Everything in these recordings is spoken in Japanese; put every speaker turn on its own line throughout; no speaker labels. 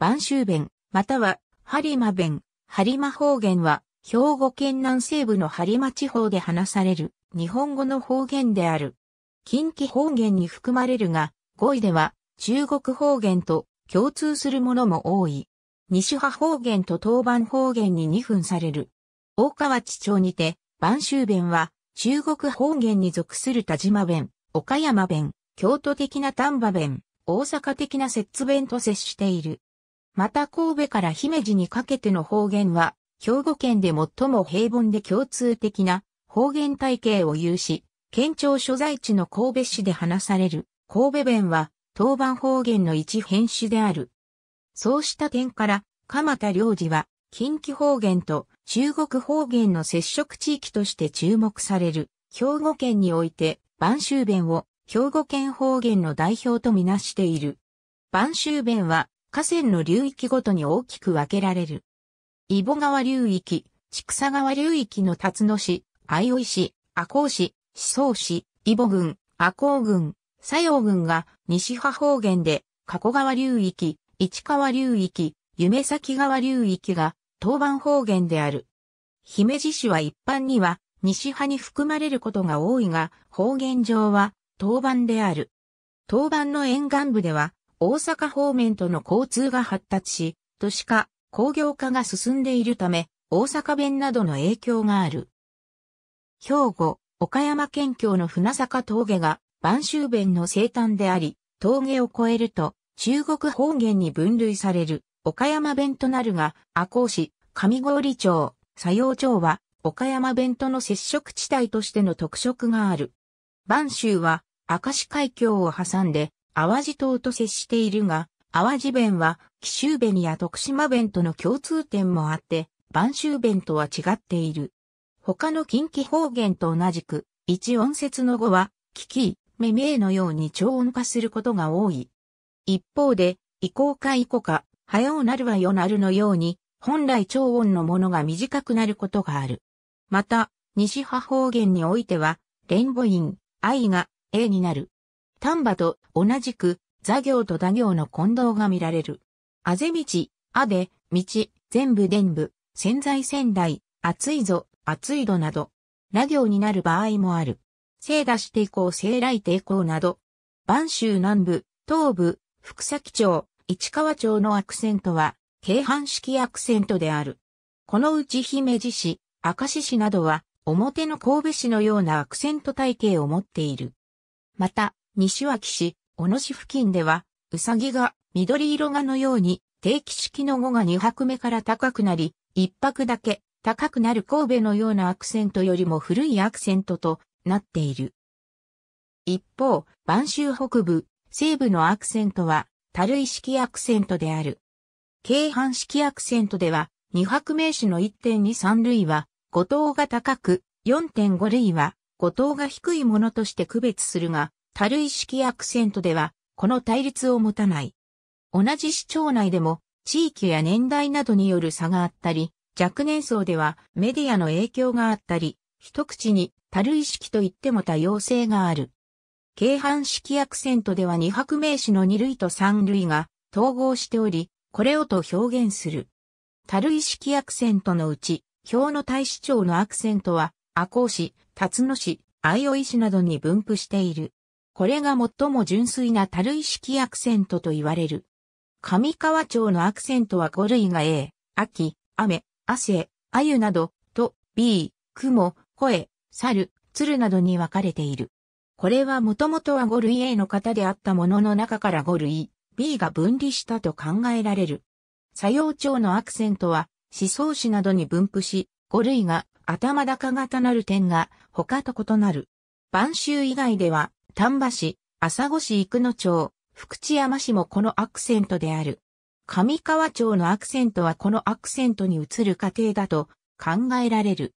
播州弁、または、播磨弁、播磨方言は、兵庫県南西部の播磨地方で話される、日本語の方言である。近畿方言に含まれるが、5位では、中国方言と共通するものも多い。西派方言と東番方言に2分される。大川地町にて、播州弁は、中国方言に属する田島弁、岡山弁、京都的な丹波弁、大阪的な摂津弁と接している。また神戸から姫路にかけての方言は、兵庫県で最も平凡で共通的な方言体系を有し、県庁所在地の神戸市で話される神戸弁は当番方言の一変種である。そうした点から、鎌田良事は近畿方言と中国方言の接触地域として注目される兵庫県において晩秋弁を兵庫県方言の代表とみなしている。晩秋弁は河川の流域ごとに大きく分けられる。伊保川流域、千草川流域の辰野市、相生市、赤穂市、思想市、伊保郡、赤穂郡、佐用郡が西波方言で、加古川流域、市川流域、夢咲川流域が当番方言である。姫路市は一般には西派に含まれることが多いが、方言上は当番である。当番の沿岸部では大阪方面との交通が発達し、都市化、工業化が進んでいるため、大阪弁などの影響がある。兵庫、岡山県境の船坂峠が、晩秋弁の生誕であり、峠を越えると、中国方言に分類される、岡山弁となるが、赤穂市、上郡町、佐用町は、岡山弁との接触地帯としての特色がある。晩秋は、明石海峡を挟んで、淡路島と接しているが、淡路弁は紀州弁や徳島弁との共通点もあって、播州弁とは違っている。他の近畿方言と同じく、一音節の語は、キキ、メメのように超音化することが多い。一方で、移行か移行か、はようなるはよなるのように、本来超音のものが短くなることがある。また、西派方言においては、ボ母ン、愛が、A になる。丹波と同じく座行と打行の混同が見られる。あぜ道、あで、道、全部伝部、潜在仙台、暑いぞ、暑い度など、ら行になる場合もある。正出していこう、来ていこうなど、万州南部、東部、福崎町、市川町のアクセントは、京阪式アクセントである。このうち姫路市、明石市などは、表の神戸市のようなアクセント体系を持っている。また、西脇市、小野市付近では、うさぎが緑色がのように定期式の語が2拍目から高くなり、1拍だけ高くなる神戸のようなアクセントよりも古いアクセントとなっている。一方、晩州北部、西部のアクセントは、るい式アクセントである。京阪式アクセントでは、2拍名詞の1.23類は、五島が高く、4.5類は、五島が低いものとして区別するが、ル類式アクセントでは、この対立を持たない。同じ市町内でも、地域や年代などによる差があったり、若年層ではメディアの影響があったり、一口にル類式といっても多様性がある。京阪式アクセントでは二拍名詞の二類と三類が統合しており、これをと表現する。ル類式アクセントのうち、表の大市長のアクセントは、赤穂市、辰野市、相生市などに分布している。これが最も純粋なる意式アクセントと言われる。上川町のアクセントは5類が A、秋、雨、汗、鮎など、と、B、雲、声、猿、鶴などに分かれている。これはもともとは5類 A の方であったものの中から5類 B が分離したと考えられる。作用町のアクセントは思想史などに分布し、5類が頭高型なる点が他と異なる。晩秋以外では丹波市、朝来市生野町、福知山市もこのアクセントである。上川町のアクセントはこのアクセントに移る過程だと考えられる。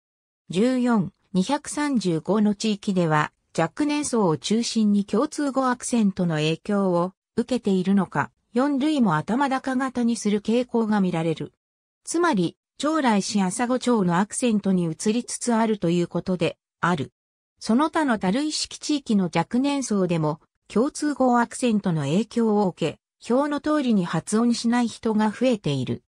14、235の地域では若年層を中心に共通語アクセントの影響を受けているのか、4類も頭高型にする傾向が見られる。つまり、将来市朝子町のアクセントに移りつつあるということである。その他の多類式地域の若年層でも、共通語アクセントの影響を受け、表の通りに発音しない人が増えている。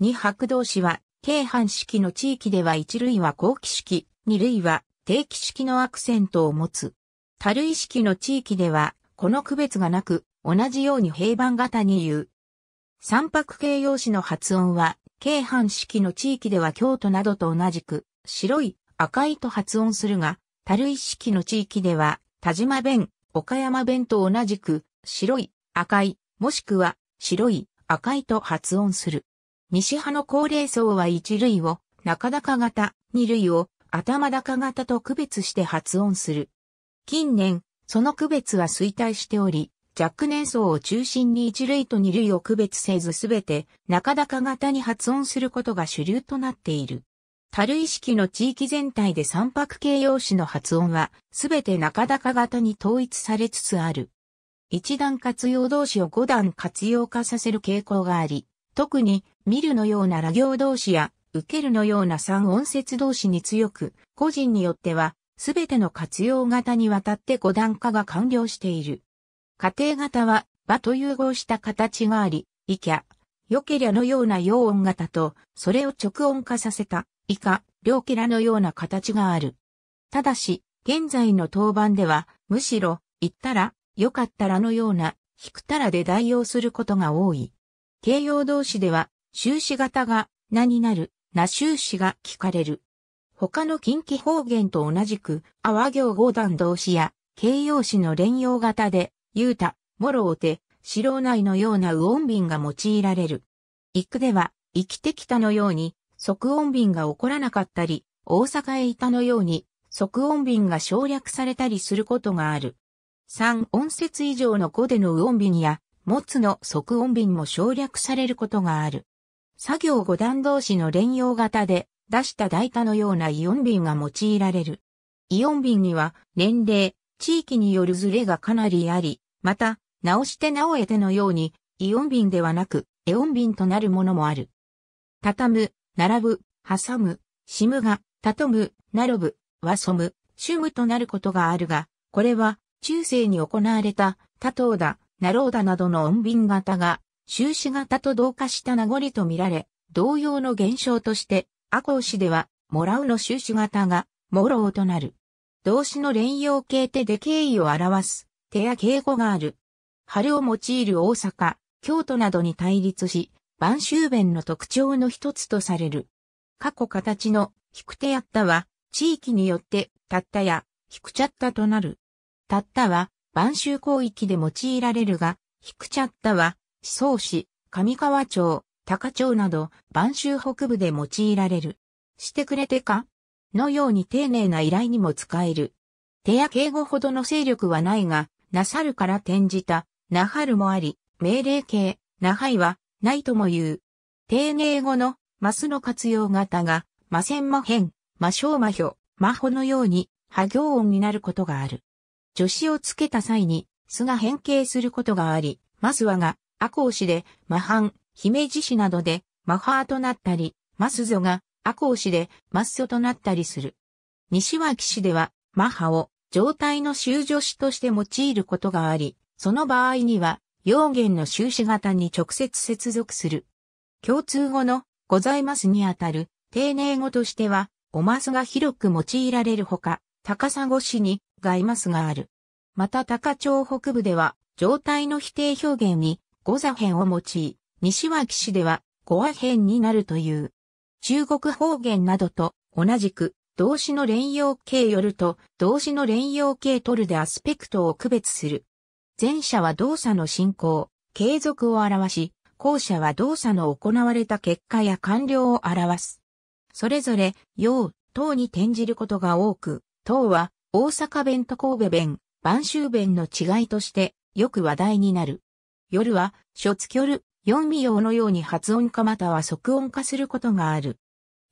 二白同士は、軽半式の地域では一類は後期式、二類は定期式のアクセントを持つ。多類式の地域では、この区別がなく、同じように平板型に言う。三白形容詞の発音は、京阪式の地域では京都などと同じく、白い、赤いと発音するが、樽一式の地域では、田島弁、岡山弁と同じく、白い、赤い、もしくは、白い、赤いと発音する。西派の高齢層は一類を、中高型、二類を、頭高型と区別して発音する。近年、その区別は衰退しており、若年層を中心に一類と二類を区別せずすべて中高型に発音することが主流となっている。樽意識の地域全体で三白形容詞の発音は、すべて中高型に統一されつつある。一段活用動詞を五段活用化させる傾向があり、特に、見るのような羅行動詞や、受けるのような三音節動詞に強く、個人によっては、すべての活用型にわたって五段化が完了している。家庭型は、場と融合した形があり、いきゃ、よけりゃのような用音型と、それを直音化させた以下、両キラのような形がある。ただし、現在の当番では、むしろ、言ったら、よかったらのような、引くたらで代用することが多い。形容動詞では、修士型が、名になる、な修士が聞かれる。他の近畿方言と同じく、阿波行五段動詞や、形容詞の連用型で、ゆうた、もろおて、城内のような右音ン瓶が用いられる。行くでは、生きてきたのように、即音便が起こらなかったり、大阪へいたのように、即音便が省略されたりすることがある。3音節以上の5での右音便や、持つの即音便も省略されることがある。作業5段同士の連用型で、出した代他のようなイオン便が用いられる。イオン便には、年齢、地域によるズレがかなりあり、また、直して直えてのように、イオン便ではなく、エオン便となるものもある。畳む、並ぶ、挟む、しむが、たとむ、なろぶ、わそむ、しゅむとなることがあるが、これは、中世に行われた、たとうだ、なろうだなどの音便型が、終始型と同化した名残とみられ、同様の現象として、阿公氏では、もらうの終始型が、もろうとなる。動詞の連用形手で敬意を表す、手や敬語がある。春を用いる大阪、京都などに対立し、晩秋弁の特徴の一つとされる。過去形の、ひくてやったは、地域によって、たったや、ひくちゃったとなる。たったは、晩秋広域で用いられるが、ひくちゃったは、思想市、上川町、高町など、晩秋北部で用いられる。してくれてかのように丁寧な依頼にも使える。手や敬語ほどの勢力はないが、なさるから転じた、なはるもあり、命令形、なはいは、ないとも言う。丁寧語の、マスの活用型が、マセンマ変、マショウマヒョ、マホのように、波行音になることがある。助詞をつけた際に、巣が変形することがあり、マスワが、アコウシで、マハン、姫路氏などで、マハーとなったり、マスゾが、アコウシで、マッソとなったりする。西脇詞では、マハを、状態の修助詞として用いることがあり、その場合には、用言の修士型に直接接続する。共通語のございますにあたる丁寧語としては、おますが広く用いられるほか、高砂市にがいますがある。また高町北部では、状態の否定表現にご座編を用い、西脇市では語和編になるという。中国方言などと同じく動詞の連用形よると動詞の連用形取るでアスペクトを区別する。前者は動作の進行、継続を表し、後者は動作の行われた結果や完了を表す。それぞれ、用、等に転じることが多く、等は大阪弁と神戸弁、晩州弁の違いとしてよく話題になる。夜は、初月夜、四味用のように発音化または即音化することがある。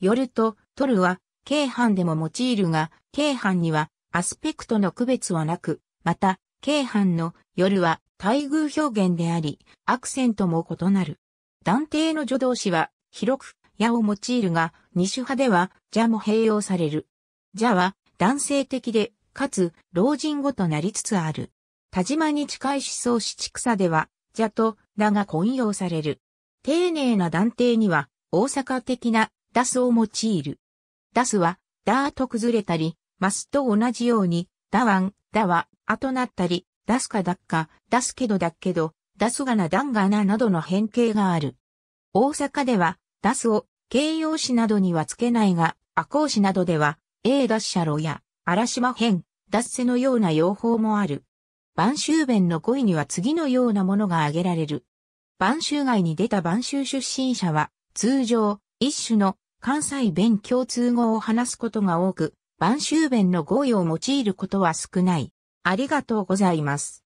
夜と、取るは、京阪でも用いるが、京阪には、アスペクトの区別はなく、また、京阪の夜は待遇表現であり、アクセントも異なる。断定の助動詞は、広く、やを用いるが、二種派では、じゃも併用される。じゃは、男性的で、かつ、老人語となりつつある。田島に近い思想し七草では、じゃと、だが混用される。丁寧な断定には、大阪的な、出すを用いる。出すは、だーと崩れたり、ますと同じように、だわん、だは、後なったり、出すかだっか、出すけどだっけど、出すがなだんがななどの変形がある。大阪では、出すを形容詞などにはつけないが、赤講詞などでは、A 出しゃろや、荒島編、出せのような用法もある。晩秋弁の語彙には次のようなものが挙げられる。晩秋外に出た晩秋出身者は、通常、一種の関西弁共通語を話すことが多く、晩秋弁の語彙を用いることは少ない。ありがとうございます。